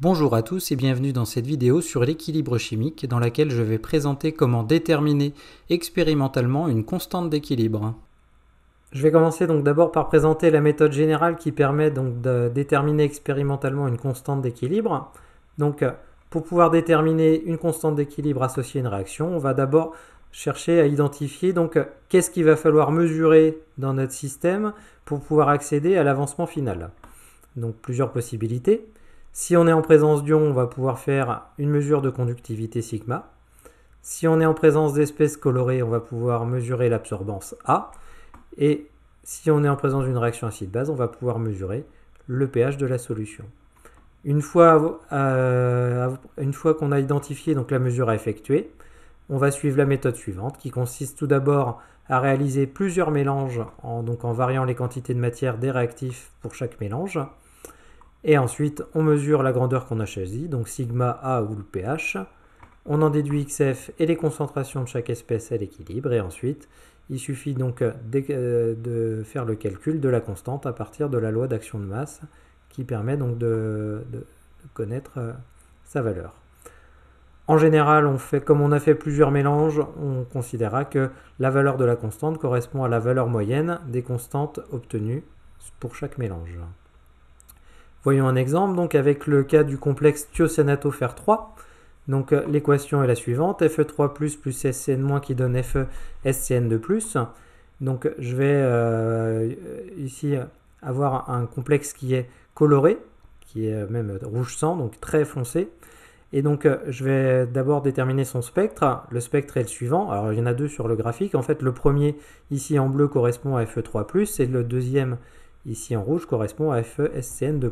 Bonjour à tous et bienvenue dans cette vidéo sur l'équilibre chimique dans laquelle je vais présenter comment déterminer expérimentalement une constante d'équilibre. Je vais commencer donc d'abord par présenter la méthode générale qui permet donc de déterminer expérimentalement une constante d'équilibre. Donc pour pouvoir déterminer une constante d'équilibre associée à une réaction, on va d'abord chercher à identifier donc qu'est-ce qu'il va falloir mesurer dans notre système pour pouvoir accéder à l'avancement final. Donc plusieurs possibilités. Si on est en présence d'ions, on va pouvoir faire une mesure de conductivité sigma. Si on est en présence d'espèces colorées, on va pouvoir mesurer l'absorbance A. Et si on est en présence d'une réaction acide-base, on va pouvoir mesurer le pH de la solution. Euh, une fois, qu'on a identifié donc, la mesure à effectuer, on va suivre la méthode suivante qui consiste tout d'abord à réaliser plusieurs mélanges donc, en variant les quantités de matière des réactifs pour chaque mélange. Et ensuite, on mesure la grandeur qu'on a choisie, donc sigma A ou le pH. On en déduit XF et les concentrations de chaque espèce à l'équilibre. Et ensuite, il suffit donc euh, euh, de faire le calcul de la constante à partir de la loi d'action de masse qui permet donc de, connaître euh, sa valeur. En général, on fait, comme on a fait plusieurs mélanges, on considérera que la valeur de la constante correspond à la valeur moyenne des constantes obtenues pour chaque mélange. Voyons un exemple donc avec le cas du complexe fer 3. Donc euh, l'équation est la suivante, Fe3 plus SCN- qui donne Fe SCN2 plus. Donc je vais euh, ici avoir un complexe qui est coloré, qui est même rouge sang, donc très foncé. Et donc euh, je vais d'abord déterminer son spectre. Le spectre est le suivant. Alors il y en a deux sur le graphique. En fait le premier ici en bleu correspond à Fe3+, et le deuxième ici en rouge, correspond à FeSCN2+.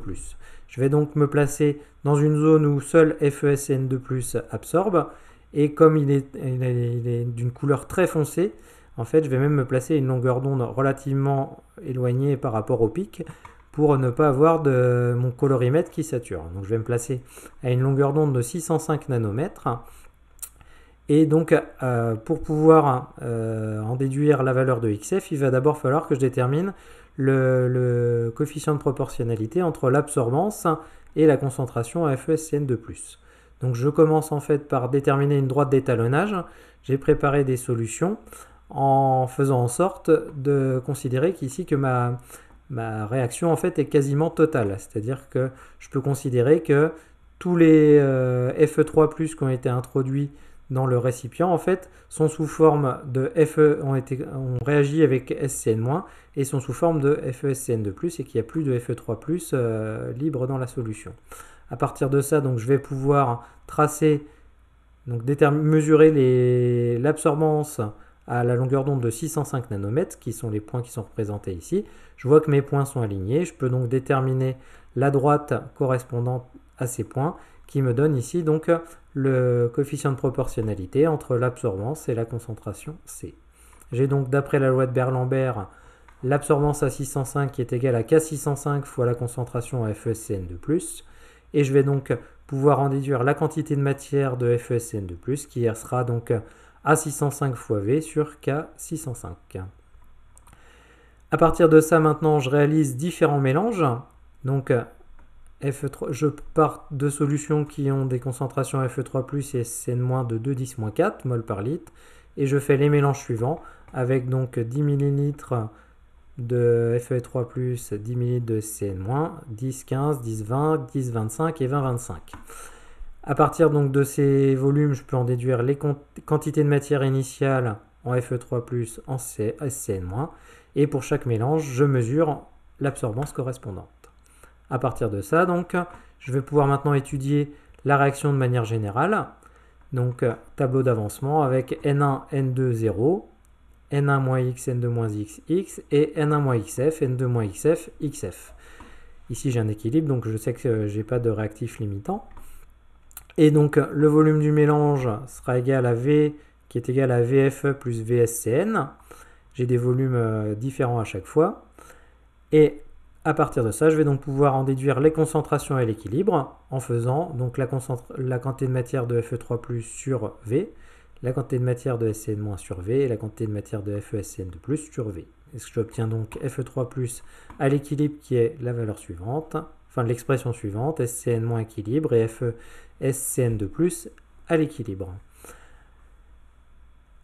Je vais donc me placer dans une zone où seul FeSCN2+, absorbe, et comme il est, d'une couleur très foncée, en fait, je vais même me placer à une longueur d'onde relativement éloignée par rapport au pic pour ne pas avoir de mon colorimètre qui sature. Donc je vais me placer à une longueur d'onde de 605 nanomètres. Et donc euh, pour pouvoir euh, en déduire la valeur de XF, il va d'abord falloir que je détermine le, coefficient de proportionnalité entre l'absorbance et la concentration à FESCN2+. Donc je commence en fait par déterminer une droite d'étalonnage. J'ai préparé des solutions en faisant en sorte de considérer qu'ici que ma, réaction en fait est quasiment totale. C'est-à-dire que je peux considérer que tous les euh, FE3 qui ont été introduits dans le récipient en fait sont sous forme de FE ont, été, ont réagi avec SCN- et sont sous forme de FeSCN2+, et qu'il n'y a plus de Fe3+, euh, libre dans la solution. À partir de ça, donc, je vais pouvoir tracer, donc mesurer l'absorbance à la longueur d'onde de 605 nanomètres, qui sont les points qui sont représentés ici. Je vois que mes points sont alignés, je peux donc déterminer la droite correspondante à ces points, qui me donne ici donc le coefficient de proportionnalité entre l'absorbance et la concentration C. J'ai donc, d'après la loi de Berlambert, l'absorbance à 605 qui est égale à K605 fois la concentration à e de plus et je vais donc pouvoir en déduire la quantité de matière de e de plus qui sera donc A605 fois V sur K605. À partir de ça, maintenant, je réalise différents mélanges. Donc, f 3 e je pars de solutions qui ont des concentrations Fe3+, et CN- de 10, 4 mol par litre, et je fais les mélanges suivants, avec donc 10 ml de Fe3+, 10 ml de CN-, 10, 15, 10, 20, 10, 25 et 20, 25. À partir donc de ces volumes, je peux en déduire les quantités de matière initiale en Fe3+, en CN-, et pour chaque mélange, je mesure l'absorbance correspondante. À partir de ça, donc, je vais pouvoir maintenant étudier la réaction de manière générale. Donc, tableau d'avancement avec N1, N2, 0, N1 X, N2 X, X, et N1 XF, N2 XF, XF. Ici, j'ai un équilibre, donc je sais que euh, j'ai pas de réactif limitant. Et donc, le volume du mélange sera égal à V, qui est égal à VFE plus VSCN. J'ai des volumes euh, différents à chaque fois. Et a partir de ça, je vais donc pouvoir en déduire les concentrations et l'équilibre en faisant donc la, quantité de matière de Fe3 sur V, la quantité de matière de SCN- sur V et la quantité de matière de FeSCN2 sur V. est ce que j'obtiens donc Fe3 à l'équilibre qui est la valeur suivante, enfin l'expression suivante, SCN- équilibre et FeSCN2 à l'équilibre.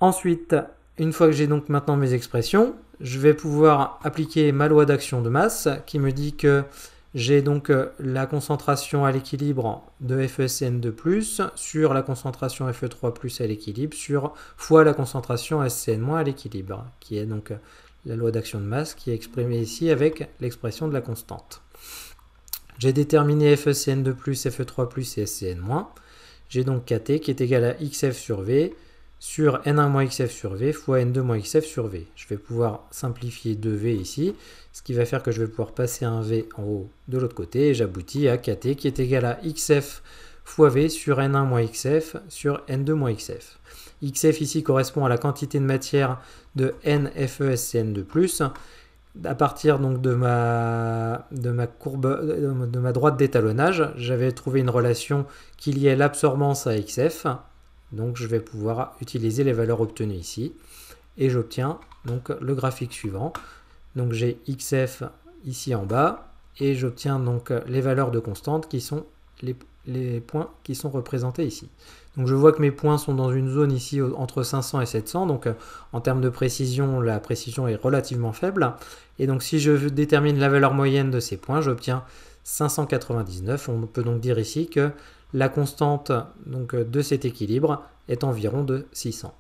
Ensuite, une fois que j'ai donc maintenant mes expressions, je vais pouvoir appliquer ma loi d'action de masse qui me dit que j'ai donc euh, la concentration à l'équilibre de fecn 2 sur la concentration FE3+, à l'équilibre, sur fois la concentration SCN- à l'équilibre, qui est donc euh, la loi d'action de masse qui est exprimée ici avec l'expression de la constante. J'ai déterminé FECN2+, FE3+, et SCN-. J'ai donc Kt qui est égal à XF sur V, sur n1 xf sur v fois n2 xf sur v. Je vais pouvoir simplifier 2v ici, ce qui va faire que je vais pouvoir passer un v en haut de l'autre côté, et j'aboutis à kt qui est égal à xf fois v sur n1 xf sur n2 xf. xf ici correspond à la quantité de matière de n e de 2 à partir donc de ma, de ma courbe de ma droite d'étalonnage, j'avais trouvé une relation qui liait l'absorbance à xf donc je vais pouvoir utiliser les valeurs obtenues ici et j'obtiens donc le graphique suivant. Donc j'ai XF ici en bas et j'obtiens donc les valeurs de constante qui sont les, les, points qui sont représentés ici. Donc je vois que mes points sont dans une zone ici entre 500 et 700, donc en termes de précision, la précision est relativement faible. Et donc si je détermine la valeur moyenne de ces points, j'obtiens 599. On peut donc dire ici que la constante donc, de cet équilibre est environ de 600.